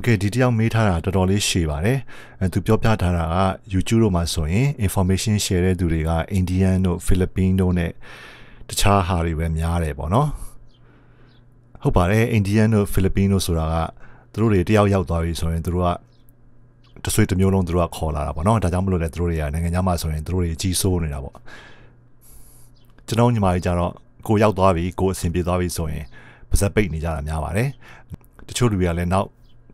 Okay ဒီတယောက်မေးထားတာတော်တော်လေးရှည်ပါတယ်။အဲသူပြောပြထားတာက YouTube တို့မှာဆိုရင် information share တဲ့သူတွေက Indian တို့ Philippine တို့ ਨੇ တခြားဟာတွေပဲများတယ်ပေါ့နော်။ဟုတ်ပါတယ် Indian တို့ Philippine တို့ဆိုတာကသူတို့တွေတယောက်ရောက်သွားပြီဆိုရင်သူတို့ကတဆွေတစ်မျိုးလုံးသူတို့ကခေါ်လာတာပေါ့နော်။ဒါကြောင့်မလို့လဲသူတို့တွေကနိုင်ငံခြားမှာဆိုရင်သူတို့တွေကြီးစိုးနေတာပေါ့။ကျွန်တော်ညီမကြီးကြတော့ကိုရောက်သွားပြီကိုအဆင်ပြေသွားပြီဆိုရင်ပါဇက်ပိတ်နေကြတာများပါတယ်။တချို့လူတွေကလည်းနောက်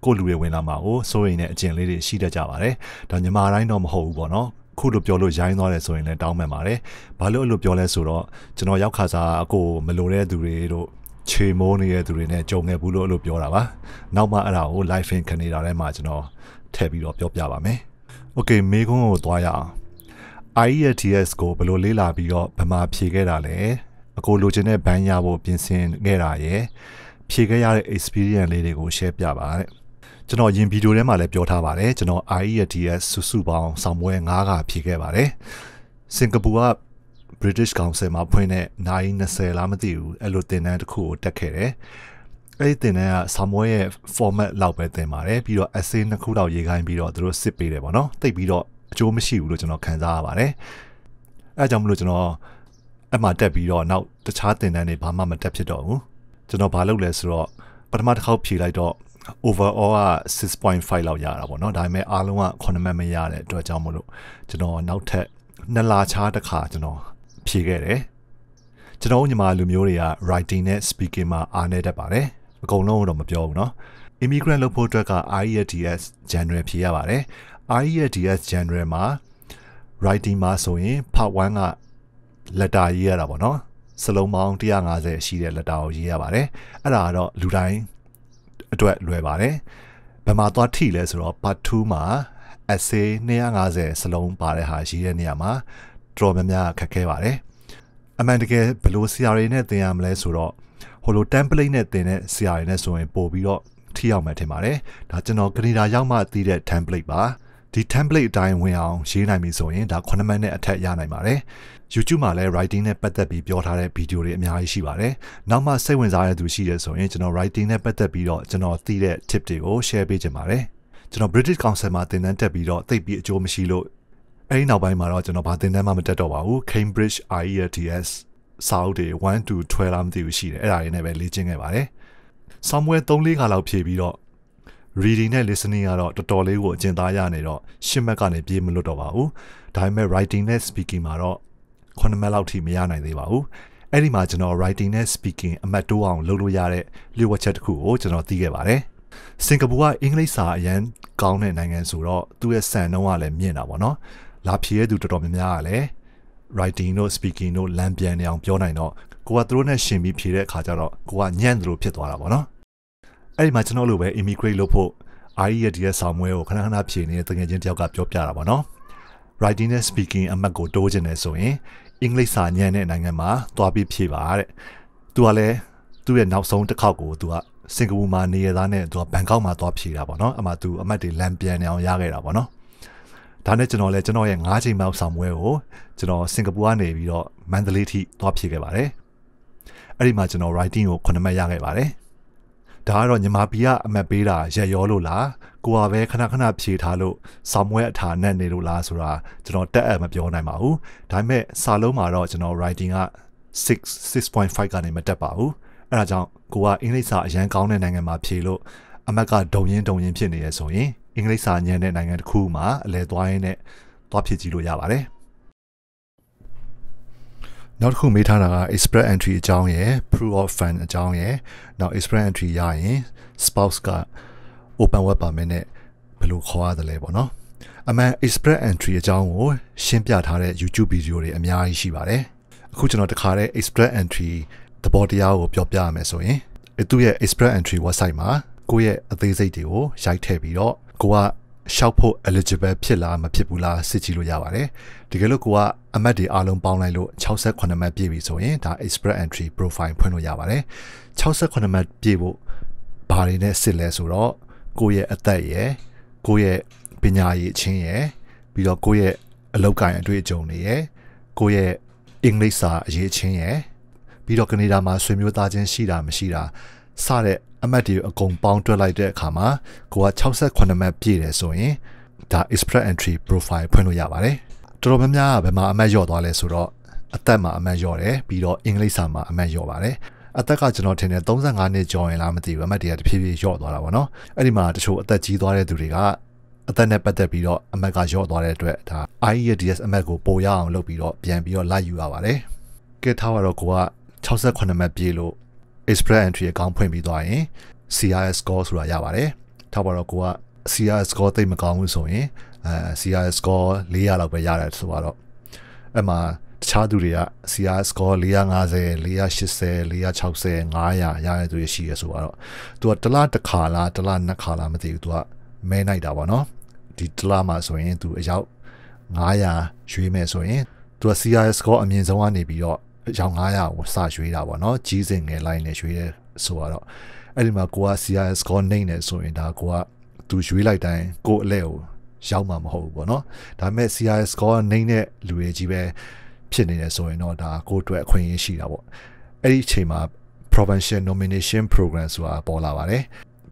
ကိုလူတွေဝင်လာမှာကိုစိုးရိမ်တဲ့အကျင့်လေးတွေရှိတတ်ကြပါတယ်။ဒါညီမတိုင်းတော့မဟုတ်ဘူးပေါ့နော်။ခုလိုပြောလို့ရိုင်းသွားတယ်ဆိုရင်လည်းတောင်းပန်ပါတယ်။ဘာလို့အဲ့လိုပြောလဲဆိုတော့ကျွန်တော်ရောက်ခါစားအကိုမလိုတဲ့သူတွေတို့ခြေမိုးနေတဲ့သူတွေနဲ့ကြုံခဲ့ဘူးလို့အဲ့လိုပြောတာပါ။နောက်မှအဲ့ဒါကို live in ကနေဒါထဲမှာကျွန်တော်ထည့်ပြီးတော့ပြောပြပါမယ်။ Okay မိကုန်းကိုသွားရအောင်။ IELTS ကိုဘယ်လိုလေ့လာပြီးတော့ဗမာဖြေခဲ့တာလဲ။အကိုလိုချင်တဲ့ဘန်းရဖို့ပြင်ဆင်ခဲ့တာရယ်။ဖြေခဲ့ရတဲ့ experience လေးတွေကို share ပြပါတဲ့။ကျွန်တော်ယင်ဗီဒီယိုထဲမှာလည်းပြောထားပါတယ်ကျွန်တော် IELTS စုစုပေါင်းဆောင်ပွဲ9ကဖြေခဲ့ပါတယ်စင်ကာပူက British Council မှာဖွင့်တဲ့နိုင်20လားမသိဘူးအဲ့လိုသင်တန်းတစ်ခုကိုတက်ခဲ့တယ်အဲ့ဒီသင်တန်းကဆောင်ပွဲရဲ့ format လောက်ပဲသင်ပါတယ်ပြီးတော့ essay နှစ်ခုလောက်ရေးခိုင်းပြီးတော့သူတို့စစ်ပေးတယ်ပေါ့နော်တိတ်ပြီးတော့အကျိုးမရှိဘူးလို့ကျွန်တော်ခံစားရပါတယ်အဲ့ကြောင့်မလို့ကျွန်တော်အဲ့မှာတက်ပြီးတော့နောက်တခြားသင်တန်းတွေဘာမှမတက်ဖြစ်တော့ဘူးကျွန်တော်ဘာလုပ်လဲဆိုတော့ပထမတစ်ခေါက်ဖြေလိုက်တော့ overall က6.5လောက်ရတာပေါ့เนาะဒါပေမဲ့အားလုံးက9မှတ်မရတဲ့အတွက်ကြောင့်မလို့ကျွန်တော်နောက်ထပ်နှစ်လချားတစ်ခါကျွန်တော်ဖြေခဲ့တယ်ကျွန်တော်ညီမလူမျိုးတွေက writing နဲ့ speaking မှာအားနေတတ်ပါတယ်အကုန်လုံးတော့မပြောဘူးเนาะ immigrant လုပ်ဖို့အတွက်က IELTS general ဖြေရပါတယ် IELTS general မှာ writing မှာဆိုရင် part 1က letter ရေးရတာပေါ့เนาะစလုံးပေါင်း150ရှိတဲ့ letter ကိုရေးရပါတယ်အဲ့ဒါကတော့လူတိုင်းအတွက်လွယ်ပါတယ်။ဘယ်မှာသွားထိလဲဆိုတော့ part 2မှာ essay 250စလုံးပါတဲ့ဟာရေးတဲ့နေရာမှာတော်များများခက်ခဲပါတယ်။အမှန်တကယ်ဘယ်လို CR တွေနဲ့သင်ရမလဲဆိုတော့ဟိုလို template နဲ့သင်တဲ့ CR တွေနဲ့ဆိုရင်ပို့ပြီးတော့ထိရောက်မှထင်ပါတယ်။ဒါကျွန်တော်ကနေဒါရောက်မှသိတဲ့ template ပါ။ဒီ template အတိုင်းဝင်အောင်ရေးနိုင်ပြီဆိုရင်ဒါ9မိနစ်အထက်ရနိုင်ပါတယ် YouTube မှာလည်း writing နဲ့ပတ်သက်ပြီးပြောထားတဲ့ဗီဒီယိုတွေအများကြီးရှိပါတယ်နောက်မှစိတ်ဝင်စားတဲ့သူရှိရဆိုရင်ကျွန်တော် writing နဲ့ပတ်သက်ပြီးတော့ကျွန်တော်သိတဲ့ tip တွေကို share ပေးချင်ပါတယ်ကျွန်တော် British Council မှာသင်တန်းတက်ပြီးတော့သိပြီးအကျိုးမရှိလို့အဲဒီနောက်ပိုင်းမှာတော့ကျွန်တော်ဘာသင်တန်းမှမတက်တော့ပါဘူး Cambridge IELTS စာအုပ်တွေ1 to 12လာမသိဘူးရှိတယ်အဲ့ဒါတွေနဲ့ပဲလေ့ကျင့်ခဲ့ပါတယ် somewhere 3-4ခါလောက်ဖြည့်ပြီးတော့ reading နဲ့ listening ကတော့တော်တော်လေးကိုအကျဉ်းသားရနေတော့ရှင်းမက်ကနေပြေးမလွတ်တော့ပါဘူးဒါပေမဲ့ writing နဲ့ speaking မှာတော့ခုနှစ်မက်လောက်ထိမရနိုင်သေးပါဘူးအဲ့ဒီမှာကျွန်တော် writing နဲ့ speaking အမတ်တိုးအောင်လုပ်လို့ရတဲ့လျှို့ဝှက်ချက်တစ်ခုကိုကျွန်တော်သိခဲ့ပါတယ်စင်ကာပူကအင်္ဂလိပ်စာအရန်ကောင်းတဲ့နိုင်ငံဆိုတော့သူ့ရဲ့စံနှုန်းကလည်းမြင့်တာပေါ့နော်လာဖြည့်ရသူတော်တော်များများကလည်း writing တို့ speaking တို့လမ်းပြန်နေအောင်ပြောနိုင်တော့ကိုကသူတို့နဲ့ရှင်ပြီးဖြည့်တဲ့အခါကျတော့ကိုကညံ့သလိုဖြစ်သွားတာပေါ့နော်အဲ့ဒီမှာကျွန်တော်လိုပဲ immigrate လုပ်ဖို့ IELTS ရဲ့ဆောင်းမွဲကိုခဏခဏဖြည့်နေတဲ့တကယ်ချင်းတယောက်ကပြောပြတာပါနော် writing နဲ့ speaking အမှတ်ကိုတိုးခြင်းနဲ့ဆိုရင်အင်္ဂလိပ်စာညံတဲ့နိုင်ငံမှာသွားပြီးဖြည့်ပါတဲ့သူကလည်းသူ့ရဲ့နောက်ဆုံးတစ်ခေါက်ကိုသူကစင်ကာပူမှာနေရသားနဲ့သူကဘန်ကောက်မှာသွားဖြည့်တာပေါ့နော်အမှသူအမှတ်တွေလမ်းပြန်နေအောင်ရခဲ့တာပေါ့နော်ဒါနဲ့ကျွန်တော်လည်းကျွန်တော်ရဲ့၅ချိန်မြောက်ဆောင်ပွဲကိုကျွန်တော်စင်ကာပူကနေပြီးတော့မန္တလေးထိသွားဖြည့်ခဲ့ပါတယ်အဲ့ဒီမှာကျွန်တော် writing ကို9မှတ်ရခဲ့ပါတယ်။ဒါကတော့ညီမဘီကအမတ်ပေးတာရက်ရောလို့လားကိုကပဲခဏခဏဖြေထားလို့ဆောင်းမွဲအထာနဲ့နေလို့လားဆိုတာကျွန်တော်တက်အပ်မပြောနိုင်ပါဘူးဒါပေမဲ့စာလုံးမှာတော့ကျွန်တော် writing က6 6.5ကနေမတက်ပါဘူးအဲဒါကြောင့်ကိုကအင်္ဂလိပ်စာအရန်ကောင်းတဲ့နိုင်ငံမှာဖြေလို့အမတ်ကဒုံရင်ဒုံရင်ဖြစ်နေရဆိုရင်အင်္ဂလိပ်စာညံတဲ့နိုင်ငံတစ်ခုမှာအလဲသွားရင်းနဲ့သွားဖြည့်ကြည့်လို့ရပါတယ်နောက်တစ်ခုမေးထားတာက express entry အကြောင်းရယ် proof of fund အကြောင်းရယ်နောက် express entry ရရင် spouse က open web permit နဲ့ဘယ်လိုခေါ်ရသလဲပေါ့နော်အမှန် express entry အကြောင်းကိုရှင်းပြထားတဲ့ YouTube video တွေအများကြီးရှိပါတယ်အခုကျွန်တော်တခါတဲ့ express entry သဘောတရားကိုပြောပြရမယ်ဆိုရင်သူ့ရဲ့ express entry website မှာကိုယ့်ရဲ့အသေးစိတ်တွေကိုရိုက်ထည့်ပြီးတော့ကိုကရှောက်ဖို့ eligible ဖြစ်လားမဖြစ်ဘူးလားစစ်ကြည့်လို့ရပါတယ်။တကယ်လို့ကိုကအမတ်တွေအားလုံးပေါင်းလိုက်လို့68မှတ်ပြည့်ပြီဆိုရင်ဒါ expert entry profile ဖွင့်လို့ရပါတယ်။68မှတ်ပြည့်ဖို့ဘာတွေနဲ့စစ်လဲဆိုတော့ကိုယ့်ရဲ့အသက်ရယ်ကိုယ့်ရဲ့ပညာရည်အချင်းရယ်ပြီးတော့ကိုယ့်ရဲ့အလုပ်ကိုင်အတွေ့အကြုံတွေရယ်ကိုယ့်ရဲ့အင်္ဂလိပ်စာအရေးချင်းရယ်ပြီးတော့ကနေဒါမှာဆွေမျိုးသားချင်းရှိတာမရှိတာစတဲ့အမှတ်တွေအကုန်ပေါင်းတွက်လိုက်တဲ့အခါမှာကိုက68မှတ်ပြည့်တယ်ဆိုရင်ဒါ express entry profile ဖွင့်လို့ရပါတယ်တော်တော်များများကဘယ်မှာအမှတ်လျော့သွားလဲဆိုတော့အသက်မှာအမှတ်လျော့တယ်ပြီးတော့အင်္ဂလိပ်စာမှာအမှတ်လျော့ပါတယ်အသက်ကကျွန်တော်ထင်တယ်35နှစ်ကျော်ရင်လားမသိဘူးအမှတ်တွေကတဖြည်းဖြည်းလျော့သွားတာပေါ့နော်အဲ့ဒီမှာတချို့အသက်ကြီးသွားတဲ့သူတွေကအသက်နဲ့ပတ်သက်ပြီးတော့အမက်ကလျော့သွားတဲ့အတွက်ဒါ IEDS အမက်ကိုပိုရအောင်လုပ်ပြီးတော့ပြန်ပြီးတော့လိုက်ယူရပါတယ်ကဲထားရတော့ကိုက68မှတ်ပြည့်လို့ express entry account ဖွင့်ပြီးသွားရင် CRS score ဆိုတာရပါတယ်။ထားပါတော့ကိုက CRS score သိပ်မကောင်းဘူးဆိုရင်အဲ CRS score 400လောက်ပဲရတယ်ဆိုတော့အဲ့မှာတခြားသူတွေက CRS score 450 480 460 500ရရတဲ့သူတွေရှိရဆိုတော့သူကတစ်လတစ်ခါလားတစ်လနှစ်ခါလားမသိဘူးသူကမဲနိုင်တာပေါ့နော်ဒီတစ်လမှာဆိုရင်သူအယောက်900ရွေးမယ်ဆိုရင်သူက CRS score အမြင့်ဆုံးကနေပြီးတော့ရောင်900ကိုစရွေးတာပေါ့နော်ကြီးစင်ငယ်လိုက်နဲ့ရွေးရဲဆိုတော့အဲ့ဒီမှာကိုက CRS score နိုင်နေဆိုရင်ဒါကိုကသူရွေးလိုက်တိုင်းကိုအလဲကိုရောက်မှာမဟုတ်ဘူးပေါ့နော်ဒါပေမဲ့ CRS score နိုင်တဲ့လူတွေကြီးပဲဖြစ်နေတယ်ဆိုရင်တော့ဒါကိုအတွက်အခွင့်အရေးရှိတာပေါ့အဲ့ဒီအချိန်မှာ provincial nomination program ဆိုတာပေါ်လာပါတယ်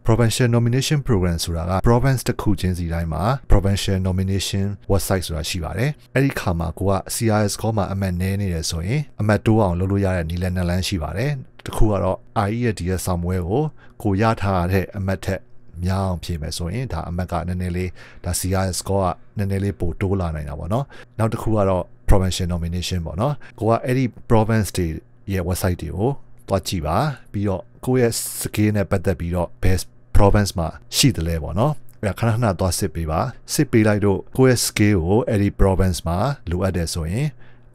provincial nomination program ဆိုတာက province တစ်ခုချင်းစီတိုင်းမှာ provincial nomination website ဆိုတာရှိပါတယ်။အဲ့ဒီခါမှာကိုက CRS ကောမှာအမှတ်နည်းနေတယ်ဆိုရင် အမှတ်တိုးအောင်လုပ်လို့ရတဲ့နည်းလမ်းနှလန်းရှိပါတယ်။တခုကတော့ IED ရဲ့ somewhere ကို ကိုရထားတဲ့အမှတ်ထက်များအောင်ဖြည့်မယ်ဆိုရင်ဒါအမှတ်ကနည်းနည်းလေးဒါ CRS score ကနည်းနည်းလေးပိုတိုးလာနိုင်တာပေါ့နော်။နောက်တစ်ခုကတော့ provincial nomination ပေါ့နော်။ကိုကအဲ့ဒီ province တွေရဲ့ website တွေကိုသွားကြည့်ပါပြီးတော့ကိုယ့်ရဲ့ skill နဲ့ပတ်သက်ပြီးတော့ best province မှာ ရှိတယ်လဲပေါ့နော်အဲ့ဒါခဏခဏသွားစစ်ပေးပါစစ်ပေးလိုက်တော့ကိုယ့်ရဲ့ skill ကိုအဲ့ဒီ province မှာလိုအပ်တယ်ဆိုရင်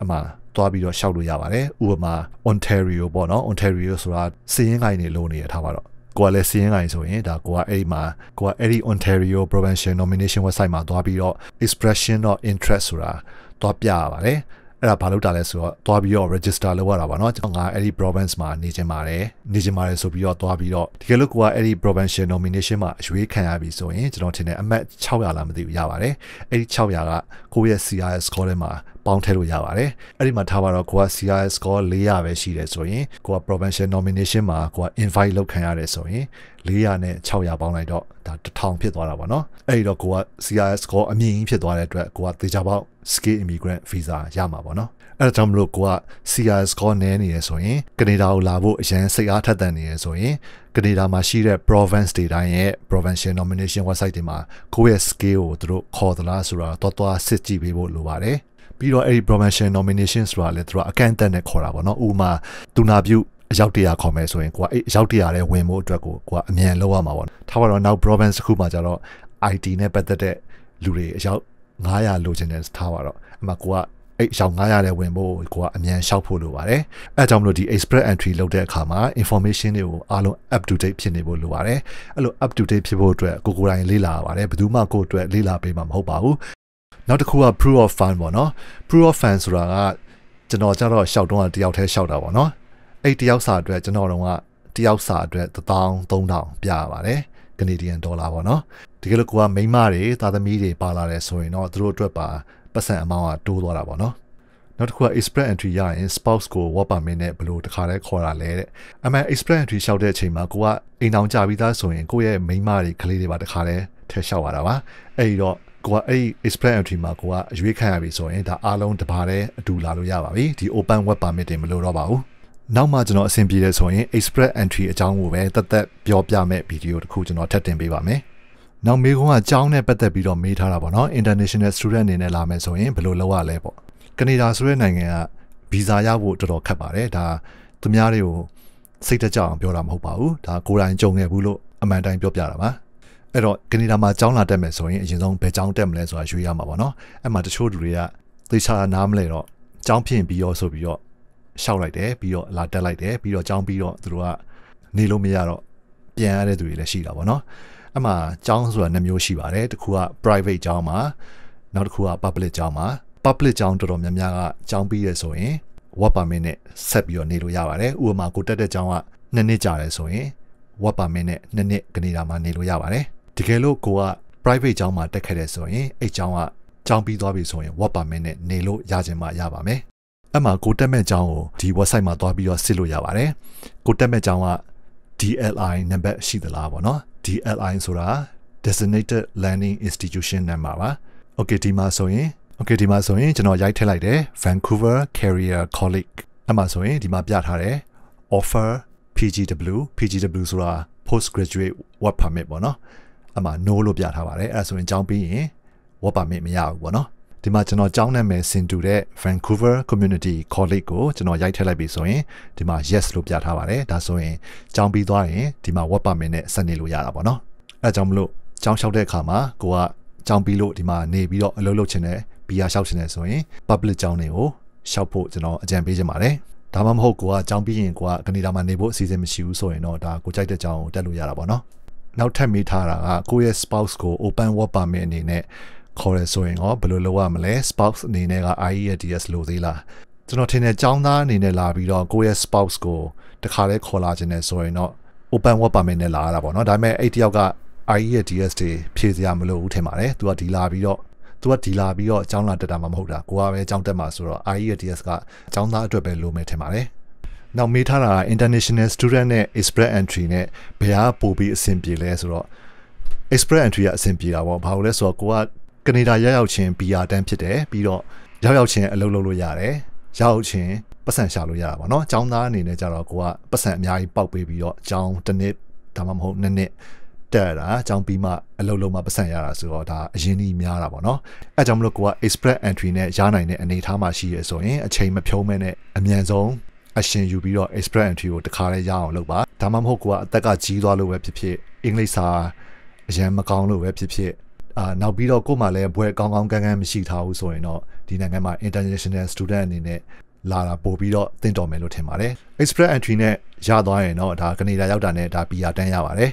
အမှသွားပြီးတော့ရှောက်လို့ရပါတယ်ဥပမာ Ontario ပေါ့နော် Ontario ဆိုတာစီးရင်ကိုင်းနေလို့နေရထားပါတော့ကိုကလည်းစီးရင်ဆိုင်ဆိုရင်ဒါကိုကအဲ့ဒီမှာကိုကအဲ့ဒီ Ontario Provincial Nomination Website မှာသွားပြီးတော့ expression of interest ဆိုတာသွားပြရပါတယ်အဲ့ဒါဘာလုပ်တာလဲဆိုတော့သွားပြီးတော့ register လုပ်ရတာပါเนาะကျွန်တော်ကအဲ့ဒီ province မှာနေချင်ပါတယ်နေချင်ပါတယ်ဆိုပြီးတော့သွားပြီးတော့တကယ်လို့ကိုကအဲ့ဒီ provincial nomination မှာအရွေးခံရပြီဆိုရင်ကျွန်တော်ထင်တယ်အမတ်600လားမသိဘူးရပါတယ်အဲ့ဒီ600ကကိုယ့်ရဲ့ CRS score ထဲမှာပေါင်းထည့်လို့ရပါတယ်အဲ့ဒီမှာထားပါတော့ကိုက CRS score 400ပဲရှိတယ်ဆိုရင်ကိုက provincial nomination မှာကိုက invite လောက်ခံရတယ်ဆိုရင်400နဲ့600ပေါင်းလိုက်တော့ဒါ1000ဖြစ်သွားတာပေါ့နော်အဲ့ဒီတော့ကိုက CRS score အမြင့်ကြီးဖြစ်သွားတဲ့အတွက်ကိုကသေချာပေါက် skill immigrant visa ရမှာပေါ့နော်အဲ့ဒါကြောင့်မလို့ကိုက CR score နည်းနေရဆိုရင်ကနေဒါကိုလာဖို့အရန်စိတ်အားထက်သန်နေရဆိုရင်ကနေဒါမှာရှိတဲ့ province တွေတိုင်းရဲ့ provincial nomination website တွေမှာကိုယ့်ရဲ့ skill ကိုသူတို့ခေါ်သလားဆိုတာတော့တော့စစ်ကြည့်ပေးဖို့လိုပါတယ်ပြီးတော့အဲ့ဒီ promotion nomination ဆိုတာလည်းသူကအကန့်အသတ်နဲ့ခေါ်တာပေါ့နော်ဥပမာသူနာပြုအရောက်တရာခေါ်မယ်ဆိုရင်ကိုကအဲ့အရောက်တရာလည်းဝင်ဖို့အတွက်ကိုကိုကအမြန်လောက်ရမှာပေါ့ထားပါတော့နောက် province တစ်ခုမှာကျတော့ IT နဲ့ပတ်သက်တဲ့လူတွေအရောက်900လိုချင်တယ်ထားပါတော့အမှကိုကအဲ့ရောက်900လည်းဝင်ဖို့ကိုကအမြန်လျှောက်ဖို့လိုပါတယ်အဲအကြောင်းမလို့ဒီ express entry လုပ်တဲ့အခါမှာ information တွေကိုအားလုံး up to date ဖြစ်နေဖို့လိုပါတယ်အဲ့လို up to date ဖြစ်ဖို့အတွက်ကိုကိုယ်တိုင်လေ့လာရပါတယ်ဘယ်သူမှကိုယ့်အတွက်လေ့လာပေးမှာမဟုတ်ပါဘူးနောက်တစ်ခုက proof of fund ပေါ့နော် proof of fund ဆိုတာကကျွန်တော်ကြတော့ရှောက်တော့တယောက်တည်းရှောက်တာပေါ့နော်အဲ့တယောက်စာအတွက်ကျွန်တော်တို့ကတယောက်စာအတွက်13000ပြရပါတယ်ကနေဒီယန်ဒေါ်လာပေါ့နော်တကယ်လို့ကိုကမိန်းမတွေသားသမီးတွေပါလာတယ်ဆိုရင်တော့သူတို့အတွက်ပါပတ်စံအမောင်းကတိုးသွားတာပေါ့နော်နောက်တစ်ခုက express entry ရရင် spouse ကို work permit နဲ့ဘလို့တခါတည်းခေါ်တာလဲတဲ့အမှန် express entry လျှောက်တဲ့အချိန်မှာကိုကအိမ်တောင်ကြပြီးသားဆိုရင်ကိုရဲ့မိန်းမတွေကလေးတွေပါတခါတည်းထည့်လျှောက်ရတာပါအဲ့ဒီတော့ကိုကအဲ့ express entry မှာကိုကအရွေးခံရပြီဆိုရင်ဒါအားလုံးတပါတဲ့အတူလာလို့ရပါပြီဒီ open web permit တွေမလိုတော့ပါဘူးနောက်မှကျွန်တော်အဆင်ပြေတယ်ဆိုရင် express entry အကြောင်းကိုပဲတသက်ပြောပြမယ့်ဗီဒီယိုတစ်ခုကျွန်တော်ထပ်တင်ပေးပါမယ်နောက်မေးခွန်းကကျောင်းနဲ့ပတ်သက်ပြီးတော့မေးထားတာပေါ့နော် international student အနေနဲ့လာမယ်ဆိုရင်ဘယ်လိုလုပ်ရလဲပေါ့ကနေဒါဆိုတဲ့နိုင်ငံကဗီဇာရဖို့တော်တော်ခက်ပါတယ်ဒါသူများတွေကိုစိတ်တကြအောင်ပြောတာမဟုတ်ပါဘူးဒါကိုယ်တိုင်ကြုံခဲ့ဘူးလို့အမှန်တိုင်းပြောပြတာပါအဲ့တော့ကနေဒါမှာကျောင်းလာတက်မယ်ဆိုရင်အရင်ဆုံးဘယ်ကျောင်းတက်မလဲဆိုတာရွေးရမှာပေါ့နော်အဲ့မှာတချို့လူတွေကသေချာနားမလဲတော့ကျောင်းဖြစ်ပြီးရောဆိုပြီးတော့ရှောက်လိုက်တယ်ပြီးတော့လာတက်လိုက်တယ်ပြီးတော့ကျောင်းပြီးတော့သူတို့ကနေလို့မရတော့ပြန်ရတဲ့သူတွေလည်းရှိတာပေါ့နော်အဲ့မှာကျောင်းဆိုတာနှမျိုးရှိပါတယ်တစ်ခုက private ကျောင်းမှာနောက်တစ်ခုက public ကျောင်းမှာ public ကျောင်းတော်တော်များများကကျောင်းပြီးရဆိုရင် work permit နဲ့ဆက်ပြီးတော့နေလို့ရပါတယ်ဥပမာကိုတက်တဲ့ကျောင်းကနှစ်နှစ်ကြာတယ်ဆိုရင် work permit နဲ့နှစ်နှစ်ကနေဒါမှာနေလို့ရပါတယ်တကယ်လို့ကိုက private ကျောင်းမှာတက်ခဲ့တယ်ဆိုရင်အဲ့ကျောင်းကကျောင်းပြီးသွားပြီဆိုရင် work permit နဲ့နေလို့ရခြင်းမှရပါမယ်အဲ့မှာကိုတက်မဲ့ကျောင်းကိုဒီ website မှာသွားပြီးတော့စစ်လို့ရပါတယ်ကိုတက်မဲ့ကျောင်းက DLI number ရှိသလားပေါ့နော် DLI ဆိုတာ designated learning institution number ပါ okay ဒီမှာဆိုရင် okay ဒီမှာဆိုရင်ကျွန်တော်ရိုက်ထည့်လိုက်တယ် Vancouver Career College အဲ့မှာဆိုရင်ဒီမှာပြထားတယ် offer PGW PGW ဆိုတာ postgraduate work permit ပေါ့နော်အမှ no လို့ပြထားပါတယ်အဲ့ဒါဆိုရင်ကျောင်းပြီးရင် work permit မရဘူးပေါ့နော်ဒီမှာကျွန်တော်ကျောင်းနာမည်စင်တူတဲ့ Vancouver Community College ကိုကျွန်တော်ရိုက်ထည့်လိုက်ပြီဆိုရင်ဒီမှာ yes လို့ပြထားပါတယ်ဒါဆိုရင်ကျောင်းပြီးသွားရင်ဒီမှာ work permit နဲ့ဆက်နေလို့ရတာပေါ့နော်အဲကြောင့်မလို့ကျောင်းလျှောက်တဲ့အခါမှာကိုကကျောင်းပြီးလို့ဒီမှာနေပြီးတော့အလုပ်လုပ်ချင်တယ်ဘီယာလျှောက်ချင်တယ်ဆိုရင် public ကျောင်းတွေကိုလျှောက်ဖို့ကျွန်တော်အကြံပေးချင်ပါတယ်ဒါမှမဟုတ်ကိုကကျောင်းပြီးရင်ကိုကကနေဒါမှာနေဖို့အစီအစဉ်မရှိဘူးဆိုရင်တော့ဒါကိုကြိုက်တဲ့ကျောင်းကိုတက်လို့ရတာပေါ့နော်နောက်ထပ်မိထားတာကကိုယ့်ရဲ့ spouse ကို open work permit အနေနဲ့ခေါ်ရဆိုရင်ရောဘယ်လိုလုပ်ရမလဲ spouse အနေနဲ့က IELTS လိုသေးလားကျွန်တော်ထင်တယ်ចောင်းသားအနေနဲ့လာပြီးတော့ကိုယ့်ရဲ့ spouse ကိုတခါလဲခေါ်လာခြင်းနဲ့ဆိုရင်တော့ open work permit နဲ့လာရတာပေါ့နော်ဒါပေမဲ့အဲ့တယောက်က IELTS တွေဖြည့်စရာမလိုဘူးထင်ပါတယ်သူကဒီလာပြီးတော့သူကဒီလာပြီးတော့အကြောင်းလာတက်တာမှမဟုတ်တာကိုကပဲအကြောင်းတက်မှာဆိုတော့ IELTS ကအကြောင်းသားအတွက်ပဲလိုမယ်ထင်ပါတယ်နောက်မေးထားတာက international student နဲ့ express entry နဲ့ဘယ်ဟာပို့ပြီးအဆင်ပြေလဲဆိုတော့ express entry ကအဆင်ပြေတာပေါ့ဘာလို့လဲဆိုတော့ကိုကကနေဒါရောက်ရောက်ချင်း BR တန်းဖြစ်တယ်ပြီးတော့ရောက်ရောက်ချင်းအလုပ်လုပ်လို့ရတယ်ရောက်ချင်းပတ်စံရှာလို့ရတာပေါ့နော်အကြောင်းသားအနေနဲ့ကြတော့ကိုကပတ်စံအများကြီးပေါက်ပေးပြီးတော့အကြောင်းတစ်နှစ်ဒါမှမဟုတ်နှစ်နှစ်တက်တာအကြောင်းပြီးမှအလုပ်လုံးမှပတ်စံရတာဆိုတော့ဒါအရင်ကြီးများတာပေါ့နော်အဲကြောင့်မလို့ကိုက express entry နဲ့ရနိုင်တဲ့အနေအထားမှရှိရဆိုရင်အချိန်မဖြုံးမဲနဲ့အမြန်ဆုံး action ယူပြီးတော့ express entry ကိုတခါလဲရအောင်လုပ်ပါဒါမှမဟုတ်ကိုကအသက်ကကြီးသွားလို့ပဲဖြစ်ဖြစ်အင်္ဂလိပ်စာအရန်မကောင်းလို့ပဲဖြစ်ဖြစ်အာနောက်ပြီးတော့ကို့မှာလည်းဘွဲကောင်းကောင်းကန်းကန်းမရှိထားဘူးဆိုရင်တော့ဒီနိုင်ငံမှာ international student အနေနဲ့လာတာပို့ပြီးတော့သင်တော်မယ်လို့ထင်ပါတယ် express entry နဲ့ရသွားရင်တော့ဒါကနေဒါရောက်တာနဲ့ဒါ PR တန်းရပါတယ်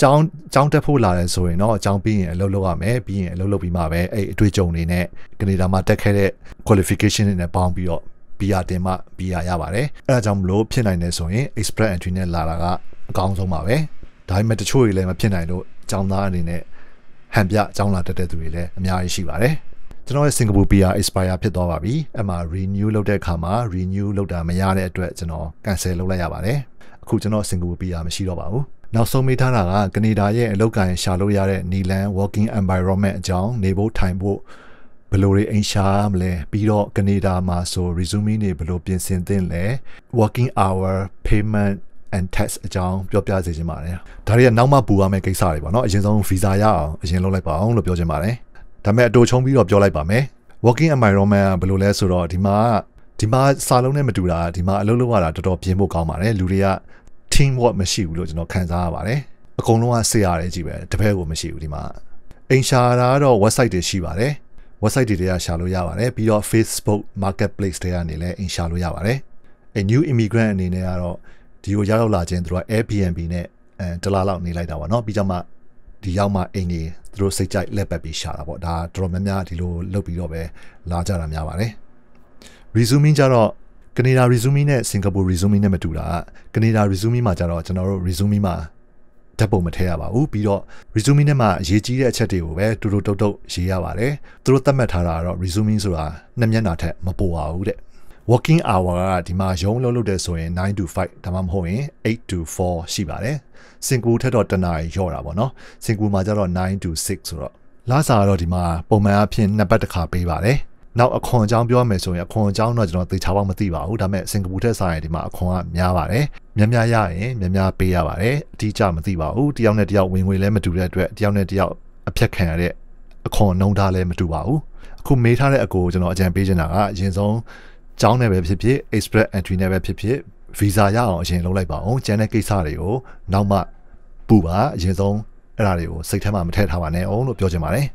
ကျောင်းကျောင်းတက်ဖို့လာတယ်ဆိုရင်တော့ကျောင်းပြီးရင်အလုပ်လုပ်ရမယ်ပြီးရင်အလုပ်လုပ်ပြီးမှပဲအဲ့အတွေ့အကြုံတွေနဲ့ကနေဒါမှာတက်ခဲ့တဲ့ qualification တွေနဲ့ပေါင်းပြီးတော့ဘီယာတင်မှဘီယာရပါတယ်အဲဒါကြောင့်မလို့ဖြစ်နိုင်တယ်ဆိုရင် express entry နဲ့လာတာကအကောင်းဆုံးပါပဲဒါပေမဲ့တချို့တွေလည်းမဖြစ်နိုင်လို့ចောင်းသားအနေနဲ့ဟန်ပြចောင်းလာတက်တဲ့သူတွေလည်းအများကြီးရှိပါတယ်ကျွန်တော်ရဲ့စင်ကာပူ PR expire ဖြစ်သွားပါပြီ။အဲ့မှာ renew လုပ်တဲ့အခါမှာ renew လုပ်တာမရတဲ့အတွက်ကျွန်တော် cancel လုပ်လိုက်ရပါတယ်။အခုကျွန်တော်စင်ကာပူ PR မရှိတော့ပါဘူး။နောက်ဆုံးမိထားတာကကနေဒါရဲ့အလုပ်ကိုင်ရှာလို့ရတဲ့နီလန် working environment အကြောင်းနေဖို့ထိုင်ဖို့ဘယ်လိုတွေအိမ်ရှာမလဲပြီးတော့ကနေဒါမှာဆို resume တွေဘယ်လိုပြင်ဆင်သင့်လဲ working hour payment and tax အကြောင်းပြောပြစေချင်ပါတယ်။ဒါတွေကနောက်မှပူရမယ့်ကိစ္စတွေပေါ့နော်။အရင်ဆုံး visa ရအောင်အရင်လုပ်လိုက်ပါအောင်လို့ပြောချင်ပါတယ်။ဒါပေမဲ့အတူချုံပြီးတော့ပြောလိုက်ပါမယ်။ working environment ကဘယ်လိုလဲဆိုတော့ဒီမှာဒီမှာစာလုံးနဲ့မတူတာဒီမှာအလုပ်လုပ်ရတာတော်တော်ပြင်းဖို့ကောင်းပါတယ်။လူတွေက team work မရှိဘူးလို့ကျွန်တော်ခံစားရပါတယ်။အကုန်လုံးကဆေးရတယ်ကြီးပဲတပည့်ကိုမရှိဘူးဒီမှာ။အင်ရှာတာကတော့ website တွေရှိပါတယ်။ website တွေတွေကရှာလို့ရပါတယ်ပြီးတော့ Facebook marketplace တွေကနေလည်းအင်ရှာလို့ရပါတယ်အဲ new immigrant အနေနဲ့ကတော့ဒီကိုရောက်ရောက်လာခြင်းသူတို့က Airbnb နဲ့အဲဒလာလောက်နေလိုက်တာပါเนาะပြီးတော့မှဒီရောက်မှအိမ်ကြီးသူတို့စိတ်ကြိုက်လက်ပတ်ပြီးရှာတာပေါ့ဒါတော်တော်များများဒီလိုလုပ်ပြီးတော့ပဲလာကြတာများပါတယ် resuming ကြတော့ကနေဒါ resuming နဲ့စင်ကာပူ resuming နဲ့မတူတာကနေဒါ resuming မှာကြတော့ကျွန်တော်တို့ resuming မှာဓာတ်ပုံမထည့်ရပါဘူးပြီးတော့ resuming နဲ့မှအရေးကြီးတဲ့အချက်တွေကိုပဲတူတူတုတ်တုတ်ရေးရပါတယ်သူတို့သတ်မှတ်ထားတာကတော့ resuming ဆိုတာနှစ်မျက်နှာထက်မပိုပါဘူးတဲ့ working hour ကဒီမှာရုံးလုံးလုပ်တဲ့ဆိုရင်9 to 5ဒါမှမဟုတ်ရင်8 to 4ရှိပါတယ်စင်ကူထက်တော့တနားရော့တာပေါ့နော်စင်ကူမှာကျတော့9 to 6ဆိုတော့လစာကတော့ဒီမှာပုံမှန်အဖြစ်နှစ်ပတ်တစ်ခါပေးပါတယ်နောက်အခွန်အကြောင်းပြောမယ်ဆိုရင်အခွန်အကြောင်းတော့ကျွန်တော်သေချာပေါက်မသိပါဘူးဒါပေမဲ့စင်ကာပူထက်ဆိုင်ဒီမှာအခွန်ကများပါတယ်များများရရင်များများပေးရပါတယ်အတိအကျမသိပါဘူးတယောက်နဲ့တယောက်ဝင်ငွေလည်းမတူတဲ့အတွက်တယောက်နဲ့တယောက်အဖြတ်ခံရတဲ့အခွန်နှုံးထားလည်းမတူပါဘူးအခုမေးထားတဲ့အကိုကျွန်တော်အကြံပေးချင်တာကအရင်ဆုံးကျောင်းနဲ့ပဲဖြစ်ဖြစ် express entry နဲ့ပဲဖြစ်ဖြစ် visa ရအောင်အရင်လုပ်လိုက်ပါအောင်ကျန်တဲ့ကိစ္စတွေကိုနောက်မှပူပါအရင်ဆုံးအဲ့ဒါတွေကိုစိတ်ထဲမှာမထည့်ထားပါနဲ့အောင်လို့ပြောချင်ပါတယ်။